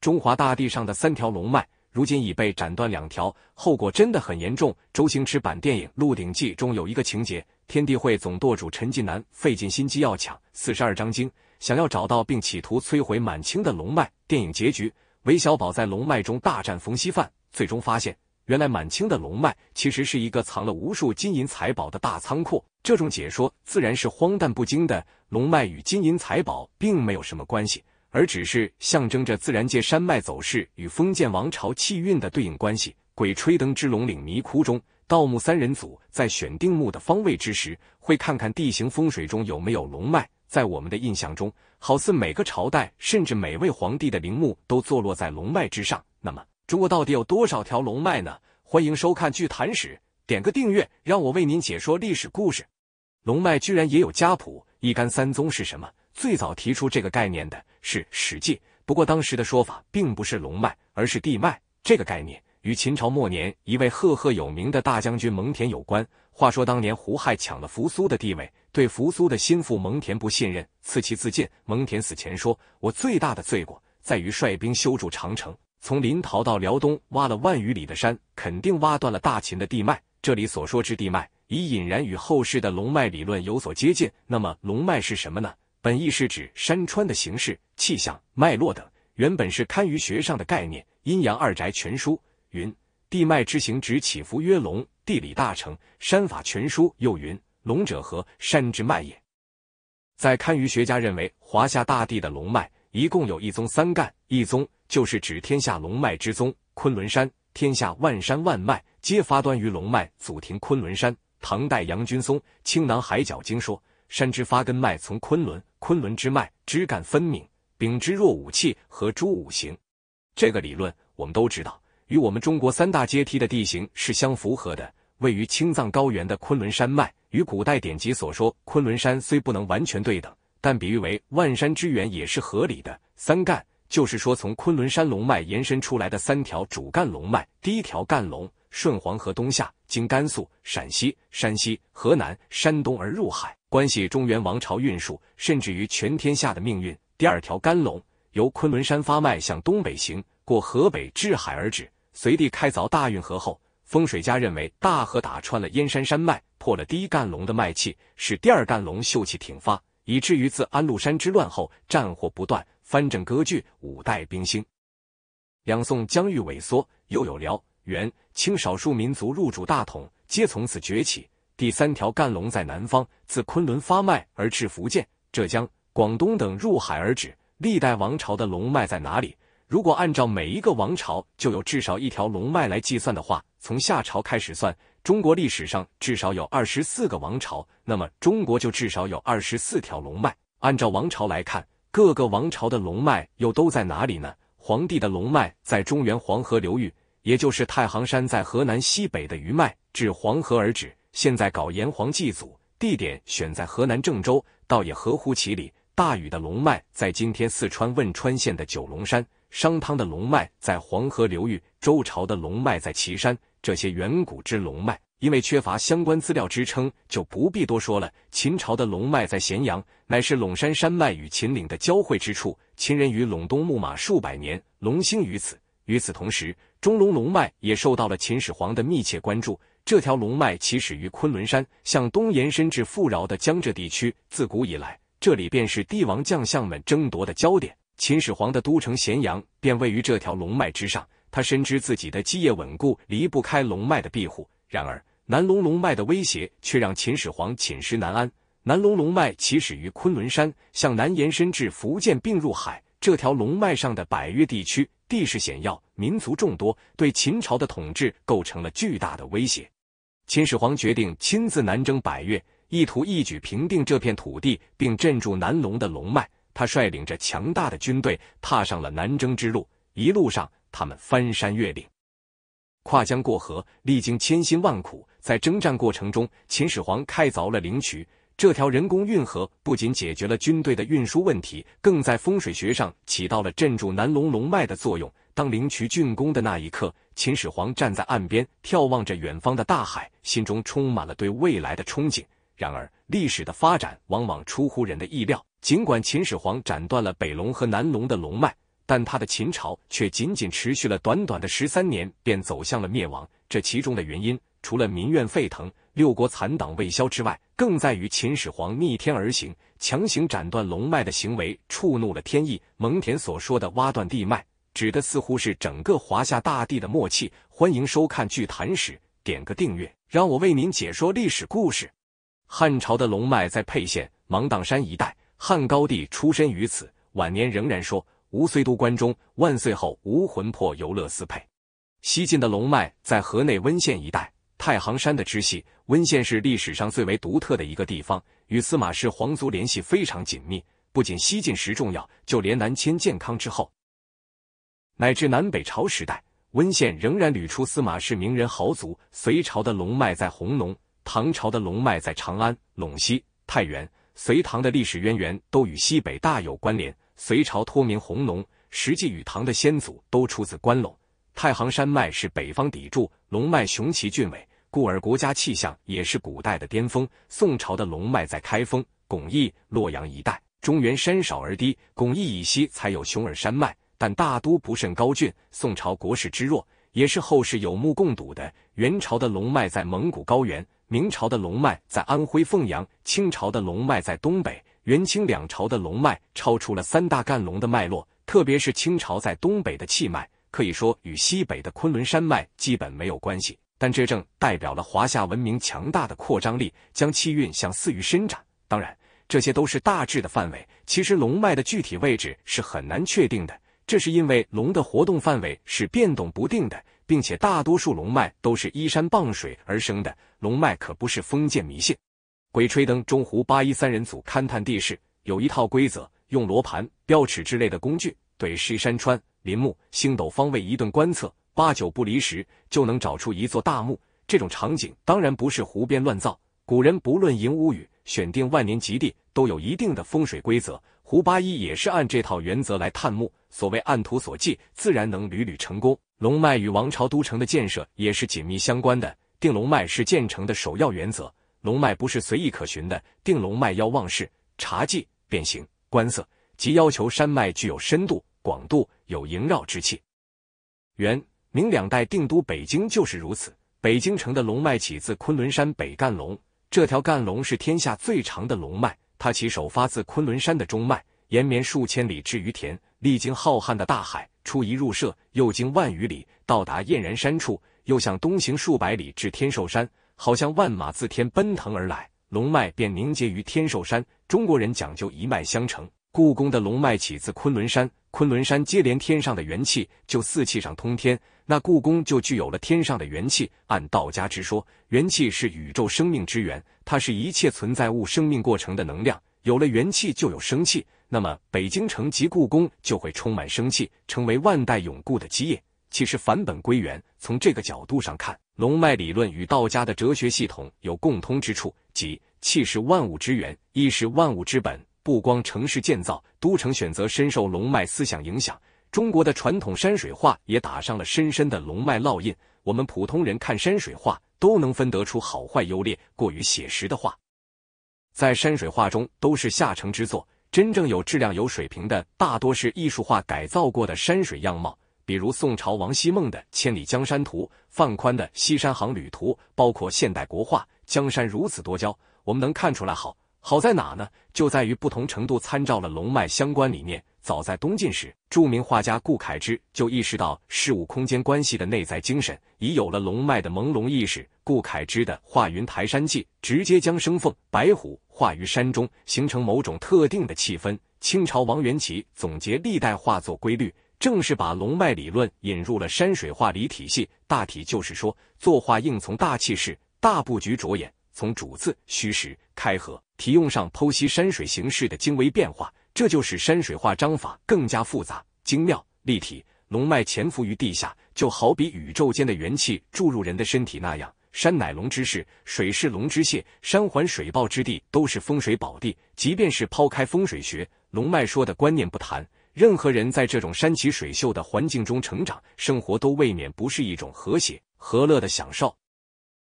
中华大地上的三条龙脉，如今已被斩断两条，后果真的很严重。周星驰版电影《鹿鼎记》中有一个情节，天地会总舵主陈近南费尽心机要抢四十二章经，想要找到并企图摧毁满清的龙脉。电影结局，韦小宝在龙脉中大战冯锡范，最终发现原来满清的龙脉其实是一个藏了无数金银财宝的大仓库。这种解说自然是荒诞不经的，龙脉与金银财宝并没有什么关系。而只是象征着自然界山脉走势与封建王朝气运的对应关系。《鬼吹灯之龙岭迷窟》中，盗墓三人组在选定墓的方位之时，会看看地形风水中有没有龙脉。在我们的印象中，好似每个朝代甚至每位皇帝的陵墓都坐落在龙脉之上。那么，中国到底有多少条龙脉呢？欢迎收看《巨谈史》，点个订阅，让我为您解说历史故事。龙脉居然也有家谱，一干三宗是什么？最早提出这个概念的是《史记》，不过当时的说法并不是龙脉，而是地脉。这个概念与秦朝末年一位赫赫有名的大将军蒙恬有关。话说当年胡亥抢了扶苏的地位，对扶苏的心腹蒙恬不信任，赐其自尽。蒙恬死前说：“我最大的罪过在于率兵修筑长城，从临洮到辽东挖了万余里的山，肯定挖断了大秦的地脉。”这里所说之地脉，已隐然与后世的龙脉理论有所接近。那么，龙脉是什么呢？本意是指山川的形式、气象、脉络等，原本是堪舆学上的概念。阴阳二宅全书云：“地脉之行指起伏曰龙。”地理大成、山法全书又云：“龙者何？山之脉也。”在堪舆学家认为，华夏大地的龙脉一共有一宗三干，一宗就是指天下龙脉之宗——昆仑山。天下万山万脉皆发端于龙脉祖庭昆仑山。唐代杨筠松《青囊海角经》说：“山之发根脉从昆仑。”昆仑之脉，枝干分明，秉之若武器和诸五行。这个理论我们都知道，与我们中国三大阶梯的地形是相符合的。位于青藏高原的昆仑山脉，与古代典籍所说昆仑山虽不能完全对等，但比喻为万山之源也是合理的。三干就是说从昆仑山龙脉延伸出来的三条主干龙脉，第一条干龙顺黄河东下，经甘肃、陕西、山西、河南、山东而入海。关系中原王朝运数，甚至于全天下的命运。第二条干龙由昆仑山发脉向东北行，过河北至海而止。随地开凿大运河后，风水家认为大河打穿了燕山山脉，破了第一干龙的脉气，使第二干龙秀气挺发，以至于自安禄山之乱后，战火不断，藩镇割据，五代兵兴，两宋疆域萎缩，又有辽、元、清少数民族入主大统，皆从此崛起。第三条干龙在南方，自昆仑发脉而至福建、浙江、广东等入海而止。历代王朝的龙脉在哪里？如果按照每一个王朝就有至少一条龙脉来计算的话，从夏朝开始算，中国历史上至少有二十四个王朝，那么中国就至少有二十四条龙脉。按照王朝来看，各个王朝的龙脉又都在哪里呢？皇帝的龙脉在中原黄河流域，也就是太行山在河南西北的余脉，至黄河而止。现在搞炎黄祭祖，地点选在河南郑州，倒也合乎其理。大禹的龙脉在今天四川汶川县的九龙山，商汤的龙脉在黄河流域，周朝的龙脉在岐山。这些远古之龙脉，因为缺乏相关资料支撑，就不必多说了。秦朝的龙脉在咸阳，乃是陇山山脉与秦岭的交汇之处，秦人于陇东牧马数百年，龙兴于此。与此同时，中龙龙脉也受到了秦始皇的密切关注。这条龙脉起始于昆仑山，向东延伸至富饶的江浙地区。自古以来，这里便是帝王将相们争夺的焦点。秦始皇的都城咸阳便位于这条龙脉之上。他深知自己的基业稳固离不开龙脉的庇护。然而，南龙龙脉的威胁却让秦始皇寝食难安。南龙龙脉起始于昆仑山，向南延伸至福建并入海。这条龙脉上的百越地区地势险要，民族众多，对秦朝的统治构成了巨大的威胁。秦始皇决定亲自南征百越，意图一举平定这片土地，并镇住南龙的龙脉。他率领着强大的军队，踏上了南征之路。一路上，他们翻山越岭，跨江过河，历经千辛万苦。在征战过程中，秦始皇开凿了灵渠。这条人工运河不仅解决了军队的运输问题，更在风水学上起到了镇住南龙龙脉的作用。当灵渠竣工的那一刻。秦始皇站在岸边，眺望着远方的大海，心中充满了对未来的憧憬。然而，历史的发展往往出乎人的意料。尽管秦始皇斩断了北龙和南龙的龙脉，但他的秦朝却仅仅持续了短短的十三年，便走向了灭亡。这其中的原因，除了民怨沸腾、六国残党未消之外，更在于秦始皇逆天而行，强行斩断龙脉的行为触怒了天意。蒙恬所说的挖断地脉。指的似乎是整个华夏大地的默契。欢迎收看《剧谈史》，点个订阅，让我为您解说历史故事。汉朝的龙脉在沛县芒砀山一带，汉高帝出身于此，晚年仍然说：“吾虽都关中，万岁后吾魂魄游乐斯沛。”西晋的龙脉在河内温县一带，太行山的支系。温县是历史上最为独特的一个地方，与司马氏皇族联系非常紧密。不仅西晋时重要，就连南迁建康之后。乃至南北朝时代，温县仍然屡出司马氏名人豪族。隋朝的龙脉在弘农，唐朝的龙脉在长安、陇西、太原。隋唐的历史渊源都与西北大有关联。隋朝托名弘农，实际与唐的先祖都出自关陇。太行山脉是北方砥柱，龙脉雄奇俊伟，故而国家气象也是古代的巅峰。宋朝的龙脉在开封、巩义、洛阳一带。中原山少而低，巩义以西才有熊耳山脉。但大都不甚高峻，宋朝国势之弱也是后世有目共睹的。元朝的龙脉在蒙古高原，明朝的龙脉在安徽凤阳，清朝的龙脉在东北。元清两朝的龙脉超出了三大干龙的脉络，特别是清朝在东北的气脉，可以说与西北的昆仑山脉基本没有关系。但这正代表了华夏文明强大的扩张力，将气运向四域伸展。当然，这些都是大致的范围，其实龙脉的具体位置是很难确定的。这是因为龙的活动范围是变动不定的，并且大多数龙脉都是依山傍水而生的。龙脉可不是封建迷信。鬼吹灯中胡八一三人组勘探地势有一套规则，用罗盘、标尺之类的工具对狮山川、林木、星斗方位一顿观测，八九不离十就能找出一座大墓。这种场景当然不是胡编乱造。古人不论营屋宇、选定万年吉地，都有一定的风水规则。胡八一也是按这套原则来探墓，所谓按图索骥，自然能屡屡成功。龙脉与王朝都城的建设也是紧密相关的，定龙脉是建成的首要原则。龙脉不是随意可寻的，定龙脉要望势、察迹、辨形、观色，即要求山脉具有深度、广度，有萦绕之气。元、明两代定都北京就是如此。北京城的龙脉起自昆仑山北干龙，这条干龙是天下最长的龙脉。它起首发自昆仑山的中脉，延绵数千里至于田，历经浩瀚的大海，出一入涉，又经万余里到达燕然山处，又向东行数百里至天寿山，好像万马自天奔腾而来，龙脉便凝结于天寿山。中国人讲究一脉相承。故宫的龙脉起自昆仑山，昆仑山接连天上的元气，就四气上通天，那故宫就具有了天上的元气。按道家之说，元气是宇宙生命之源，它是一切存在物生命过程的能量。有了元气，就有生气，那么北京城及故宫就会充满生气，成为万代永固的基业。其实返本归元，从这个角度上看，龙脉理论与道家的哲学系统有共通之处，即气是万物之源，亦是万物之本。不光城市建造，都城选择深受龙脉思想影响。中国的传统山水画也打上了深深的龙脉烙印。我们普通人看山水画，都能分得出好坏优劣。过于写实的画，在山水画中都是下乘之作。真正有质量、有水平的，大多是艺术化改造过的山水样貌。比如宋朝王希孟的《千里江山图》，范宽的《西山行旅图》，包括现代国画《江山如此多娇》，我们能看出来好。好在哪呢？就在于不同程度参照了龙脉相关理念。早在东晋时，著名画家顾恺之就意识到事物空间关系的内在精神，已有了龙脉的朦胧意识。顾恺之的《画云台山记》直接将生凤、白虎画于山中，形成某种特定的气氛。清朝王元祁总结历代画作规律，正是把龙脉理论引入了山水画理体系。大体就是说，作画应从大气势、大布局着眼。从主次、虚实、开合、题用上剖析山水形式的精微变化，这就使山水画章法更加复杂、精妙、立体。龙脉潜伏于地下，就好比宇宙间的元气注入人的身体那样。山乃龙之势，水是龙之泄，山环水抱之地都是风水宝地。即便是抛开风水学、龙脉说的观念不谈，任何人在这种山奇水秀的环境中成长、生活，都未免不是一种和谐、和乐的享受。